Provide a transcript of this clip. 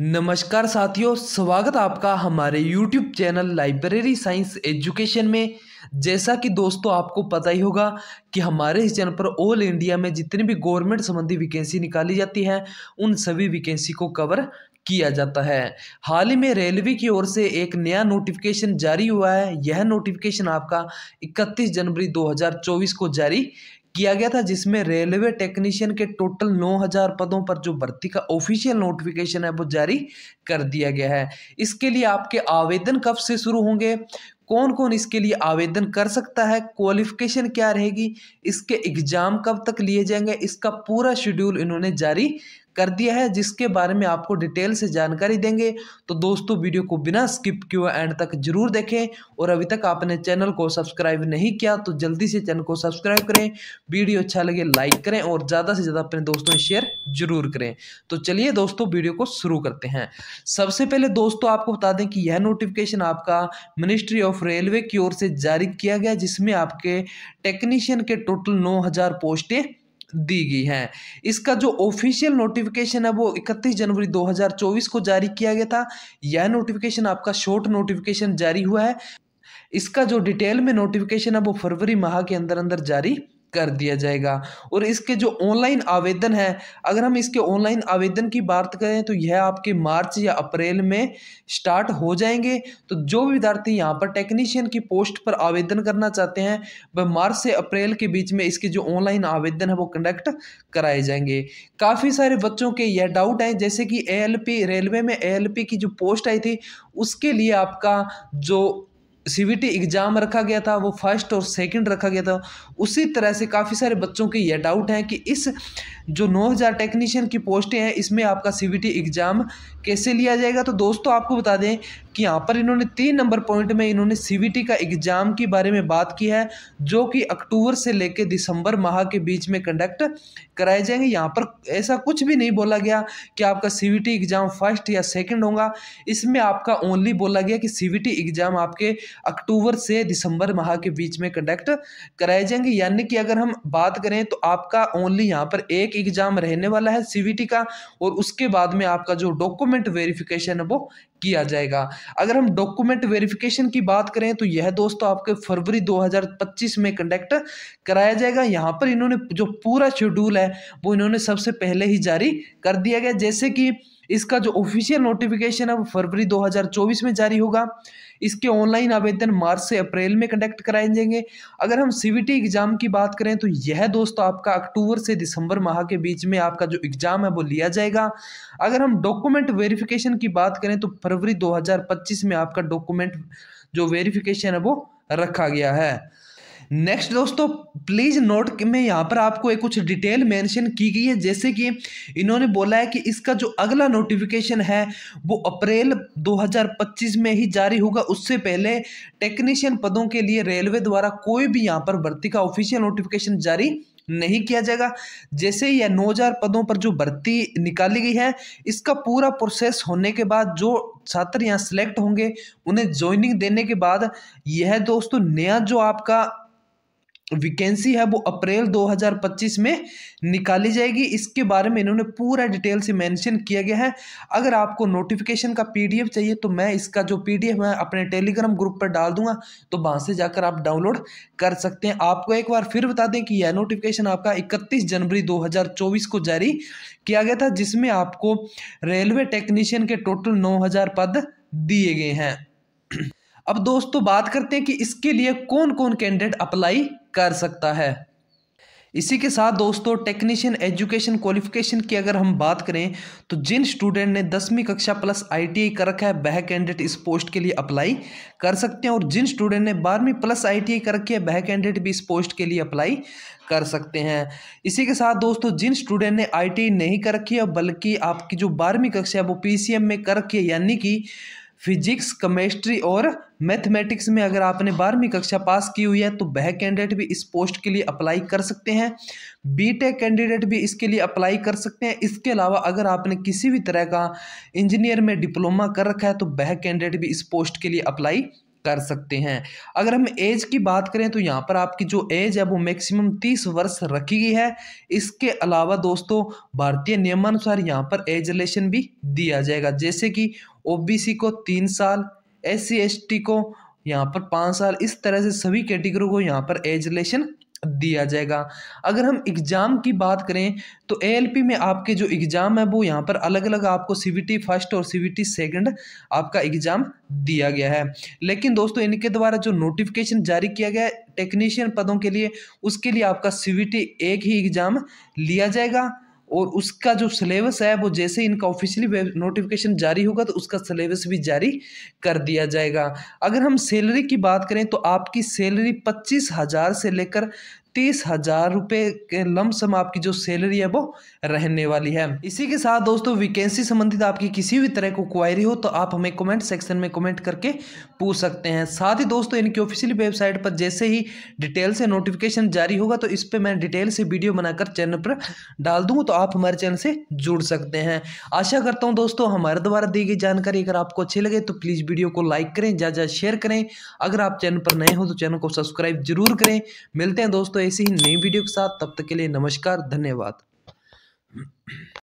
नमस्कार साथियों स्वागत आपका हमारे YouTube channel library science education में जैसा कि दोस्तों आपको पता ही होगा कि हमारे इस चैनल पर ऑल इंडिया में जितनी भी गवर्नमेंट संबंधी वैकेंसी निकाली जाती है उन सभी वैकेंसी को कवर किया जाता है हाल ही में रेलवे की ओर से एक नया नोटिफिकेशन जारी हुआ है यह नोटिफिकेशन आपका 31 जनवरी 2024 को जारी किया गया था जिसमें रेलवे टेक्नीशियन के टोटल 9000 पदों पर जो भर्ती का ऑफिशियल नोटिफिकेशन है वो जारी कर दिया गया है इसके लिए आपके आवेदन कब से शुरू होंगे कौन कौन इसके लिए आवेदन कर सकता है क्वालिफिकेशन क्या रहेगी इसके एग्ज़ाम कब तक लिए जाएंगे इसका पूरा शेड्यूल इन्होंने जारी कर दिया है जिसके बारे में आपको डिटेल से जानकारी देंगे तो दोस्तों वीडियो को बिना स्किप किए एंड तक जरूर देखें और अभी तक आपने चैनल को सब्सक्राइब नहीं किया तो जल्दी से चैनल को सब्सक्राइब करें वीडियो अच्छा लगे लाइक करें और ज़्यादा से ज़्यादा अपने दोस्तों में शेयर जरूर करें तो चलिए दोस्तों वीडियो को शुरू करते हैं सबसे पहले दोस्तों आपको बता दें कि यह नोटिफिकेशन आपका मिनिस्ट्री ऑफ रेलवे की ओर से जारी किया गया जिसमें आपके टेक्नीशियन के टोटल नौ हज़ार पोस्टें दी गई है इसका जो ऑफिशियल नोटिफिकेशन है वो 31 जनवरी 2024 को जारी किया गया था यह नोटिफिकेशन आपका शॉर्ट नोटिफिकेशन जारी हुआ है इसका जो डिटेल में नोटिफिकेशन है वो फरवरी माह के अंदर अंदर जारी कर दिया जाएगा और इसके जो ऑनलाइन आवेदन है अगर हम इसके ऑनलाइन आवेदन की बात करें तो यह आपके मार्च या अप्रैल में स्टार्ट हो जाएंगे तो जो विद्यार्थी यहाँ पर टेक्नीशियन की पोस्ट पर आवेदन करना चाहते हैं वह मार्च से अप्रैल के बीच में इसके जो ऑनलाइन आवेदन है वो कंडक्ट कराए जाएंगे काफ़ी सारे बच्चों के यह डाउट हैं जैसे कि ए रेलवे में ए की जो पोस्ट आई थी उसके लिए आपका जो सीबीटी एग्ज़ाम रखा गया था वो फर्स्ट और सेकंड रखा गया था उसी तरह से काफ़ी सारे बच्चों के ये डाउट हैं कि इस जो 9000 टेक्नीशियन की पोस्टें हैं इसमें आपका सीबीटी एग्ज़ाम कैसे लिया जाएगा तो दोस्तों आपको बता दें कि यहाँ पर इन्होंने तीन नंबर पॉइंट में इन्होंने सीबीटी का एग्ज़ाम के बारे में बात की है जो कि अक्टूबर से लेकर दिसंबर माह के बीच में कंडक्ट कराए जाएंगे यहाँ पर ऐसा कुछ भी नहीं बोला गया कि आपका सी एग्ज़ाम फर्स्ट या सेकेंड होगा इसमें आपका ओनली बोला गया कि सी एग्ज़ाम आपके अक्टूबर से दिसंबर माह के बीच में कंडक्ट कराए जाएंगे यानी कि अगर हम बात करें तो आपका ओनली यहाँ पर एक एग्ज़ाम रहने वाला है सीवीटी का और उसके बाद में आपका जो डॉक्यूमेंट वेरिफिकेशन है वो किया जाएगा अगर हम डॉक्यूमेंट वेरिफिकेशन की बात करें तो यह दोस्तों आपके फरवरी 2025 में कंडक्ट कराया जाएगा यहाँ पर इन्होंने जो पूरा शेड्यूल है वो इन्होंने सबसे पहले ही जारी कर दिया गया जैसे कि इसका जो ऑफिशियल नोटिफिकेशन है वो फरवरी 2024 में जारी होगा इसके ऑनलाइन आवेदन मार्च से अप्रैल में कंडक्ट कराए जाएंगे अगर हम सीवीटी एग्ज़ाम की बात करें तो यह दोस्तों आपका अक्टूबर से दिसंबर माह के बीच में आपका जो एग्ज़ाम है वो लिया जाएगा अगर हम डॉक्यूमेंट वेरिफिकेशन की बात करें तो फरवरी 2025 में आपका डॉक्यूमेंट जो वेरिफिकेशन है वो रखा गया है नेक्स्ट दोस्तों प्लीज़ नोट में यहाँ पर आपको एक कुछ डिटेल मेंशन की गई है जैसे कि इन्होंने बोला है कि इसका जो अगला नोटिफिकेशन है वो अप्रैल 2025 में ही जारी होगा उससे पहले टेक्नीशियन पदों के लिए रेलवे द्वारा कोई भी यहाँ पर भर्ती का ऑफिशियल नोटिफिकेशन जारी नहीं किया जाएगा जैसे यह नौ हजार पदों पर जो भर्ती निकाली गई है इसका पूरा प्रोसेस होने के बाद जो छात्र यहाँ सेलेक्ट होंगे उन्हें ज्वाइनिंग देने के बाद यह दोस्तों नया जो आपका वैकेंसी है वो अप्रैल 2025 में निकाली जाएगी इसके बारे में इन्होंने पूरा डिटेल से मेंशन किया गया है अगर आपको नोटिफिकेशन का पीडीएफ चाहिए तो मैं इसका जो पीडीएफ है अपने टेलीग्राम ग्रुप पर डाल दूंगा तो वहाँ से जाकर आप डाउनलोड कर सकते हैं आपको एक बार फिर बता दें कि यह नोटिफिकेशन आपका इकतीस जनवरी दो को जारी किया गया था जिसमें आपको रेलवे टेक्नीशियन के टोटल नौ पद दिए गए हैं अब दोस्तों बात करते हैं कि इसके लिए कौन कौन कैंडिडेट अप्लाई कर सकता है इसी के साथ दोस्तों टेक्नीशियन एजुकेशन क्वालिफिकेशन की अगर हम बात करें तो जिन स्टूडेंट ने दसवीं कक्षा प्लस आईटीआई कर रखा है वह कैंडिडेट इस पोस्ट के लिए अप्लाई कर सकते हैं और जिन स्टूडेंट ने बारहवीं प्लस आईटीआई कर रखी है वह कैंडिडेट भी इस पोस्ट के लिए अप्लाई कर सकते हैं इसी के साथ दोस्तों जिन स्टूडेंट ने आई नहीं कर रखी है बल्कि आपकी जो बारहवीं कक्षा है वो पी में कर रखी है यानी कि फिजिक्स केमिस्ट्री और मैथमेटिक्स में अगर आपने बारहवीं कक्षा पास की हुई है तो वह कैंडिडेट भी इस पोस्ट के लिए अप्लाई कर सकते हैं बीटेक कैंडिडेट भी इसके लिए अप्लाई कर सकते हैं इसके अलावा अगर आपने किसी भी तरह का इंजीनियर में डिप्लोमा कर रखा है तो वह कैंडिडेट भी इस पोस्ट के लिए अप्लाई कर सकते हैं अगर हम एज की बात करें तो यहाँ पर आपकी जो एज है वो मैक्सिमम तीस वर्ष रखी गई है इसके अलावा दोस्तों भारतीय नियमानुसार यहाँ पर एज रिलेशन भी दिया जाएगा जैसे कि ओबीसी को तीन साल एस सी को यहाँ पर पाँच साल इस तरह से सभी कैटेगरी को यहाँ पर एज रिलेशन दिया जाएगा अगर हम एग्ज़ाम की बात करें तो ए में आपके जो एग्ज़ाम है वो यहाँ पर अलग अलग आपको सी फर्स्ट और सी वी सेकंड आपका एग्ज़ाम दिया गया है लेकिन दोस्तों इनके द्वारा जो नोटिफिकेशन जारी किया गया है टेक्नीशियन पदों के लिए उसके लिए आपका सी एक ही एग्ज़ाम लिया जाएगा और उसका जो सिलेबस है वो जैसे इनका ऑफिशियली नोटिफिकेशन जारी होगा तो उसका सिलेबस भी जारी कर दिया जाएगा अगर हम सैलरी की बात करें तो आपकी सैलरी पच्चीस हज़ार से लेकर तीस हजार रुपए के लमसम आपकी जो सैलरी है वो रहने वाली है इसी के साथ दोस्तों वैकेंसी संबंधित आपकी किसी भी तरह को क्वायरी हो तो आप हमें कमेंट सेक्शन में कमेंट करके पूछ सकते हैं साथ ही दोस्तों इनकी ऑफिशियल वेबसाइट पर जैसे ही डिटेल से नोटिफिकेशन जारी होगा तो इस पर मैं डिटेल से वीडियो बनाकर चैनल पर डाल दूँ तो आप हमारे चैनल से जुड़ सकते हैं आशा करता हूँ दोस्तों हमारे द्वारा दी गई जानकारी अगर आपको अच्छी लगे तो प्लीज़ वीडियो को लाइक करें ज़्यादा शेयर करें अगर आप चैनल पर नए हो तो चैनल को सब्सक्राइब जरूर करें मिलते हैं दोस्तों ऐसी ही नई वीडियो के साथ तब तक के लिए नमस्कार धन्यवाद